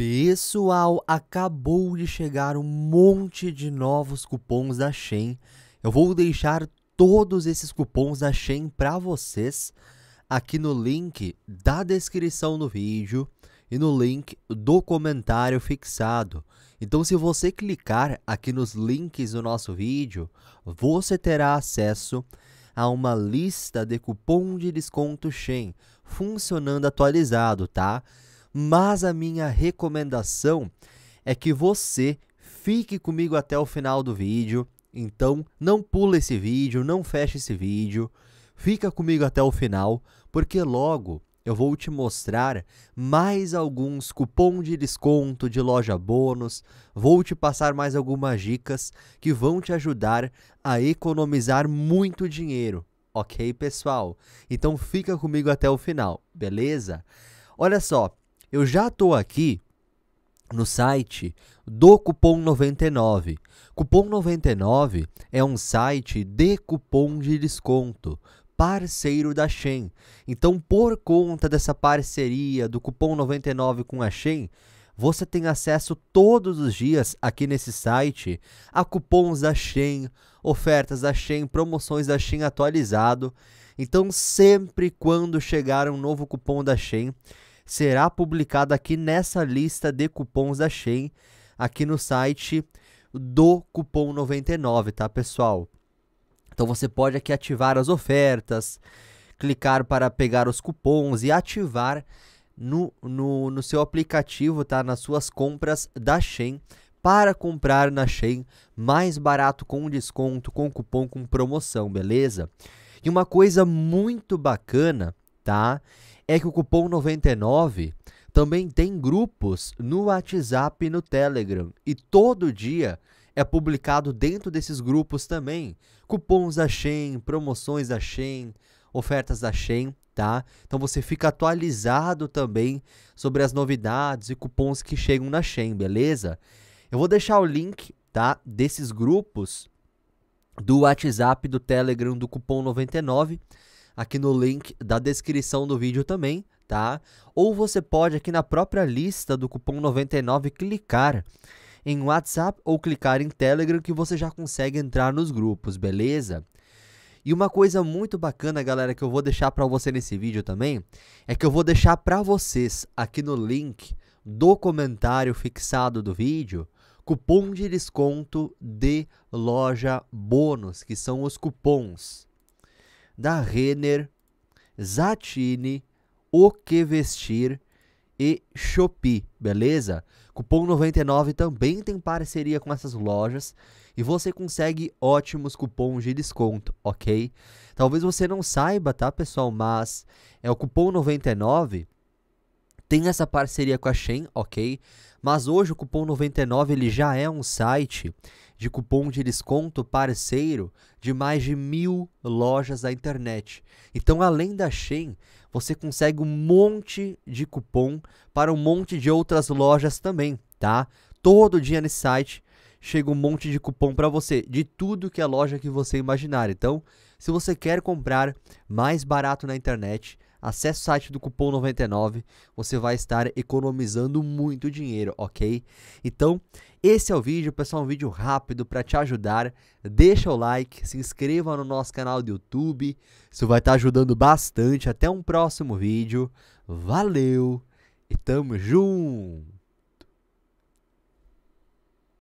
Pessoal, acabou de chegar um monte de novos cupons da Shen. Eu vou deixar todos esses cupons da Shen para vocês aqui no link da descrição do vídeo e no link do comentário fixado. Então, se você clicar aqui nos links do nosso vídeo, você terá acesso a uma lista de cupom de desconto Shen funcionando atualizado, tá? mas a minha recomendação é que você fique comigo até o final do vídeo. Então, não pula esse vídeo, não feche esse vídeo. Fica comigo até o final, porque logo eu vou te mostrar mais alguns cupom de desconto de loja bônus, vou te passar mais algumas dicas que vão te ajudar a economizar muito dinheiro, ok, pessoal? Então fica comigo até o final, beleza? Olha só, eu já estou aqui no site do Cupom 99. Cupom 99 é um site de cupom de desconto, parceiro da Shen. Então, por conta dessa parceria do Cupom 99 com a Shen, você tem acesso todos os dias aqui nesse site a cupons da Shen, ofertas da Shen, promoções da Shen atualizado. Então, sempre quando chegar um novo cupom da Shen, será publicado aqui nessa lista de cupons da Shein, aqui no site do cupom 99, tá, pessoal? Então você pode aqui ativar as ofertas, clicar para pegar os cupons e ativar no, no, no seu aplicativo, tá? Nas suas compras da Shein para comprar na Shein mais barato com desconto, com cupom, com promoção, beleza? E uma coisa muito bacana tá? É que o cupom 99 também tem grupos no WhatsApp e no Telegram. E todo dia é publicado dentro desses grupos também cupons da Shen, promoções da Shen, ofertas da Shen, tá? Então você fica atualizado também sobre as novidades e cupons que chegam na Shen, beleza? Eu vou deixar o link, tá, desses grupos do WhatsApp, do Telegram, do cupom 99 aqui no link da descrição do vídeo também, tá? Ou você pode aqui na própria lista do cupom 99 clicar em WhatsApp ou clicar em Telegram que você já consegue entrar nos grupos, beleza? E uma coisa muito bacana, galera, que eu vou deixar para você nesse vídeo também, é que eu vou deixar para vocês aqui no link do comentário fixado do vídeo, cupom de desconto de loja bônus, que são os cupons da Renner, Zatini, O Que Vestir e Shopee, beleza? Cupom 99 também tem parceria com essas lojas e você consegue ótimos cupons de desconto, ok? Talvez você não saiba, tá, pessoal, mas é o cupom 99 tem essa parceria com a Shen, ok? Mas hoje o cupom 99 ele já é um site de cupom de desconto parceiro de mais de mil lojas da internet. Então, além da Shein, você consegue um monte de cupom para um monte de outras lojas também, tá? Todo dia nesse site chega um monte de cupom para você de tudo que é loja que você imaginar. Então, se você quer comprar mais barato na internet, acesse o site do cupom 99, você vai estar economizando muito dinheiro, ok? Então, esse é o vídeo, pessoal, um vídeo rápido para te ajudar. Deixa o like, se inscreva no nosso canal do YouTube, isso vai estar tá ajudando bastante. Até um próximo vídeo, valeu e tamo junto!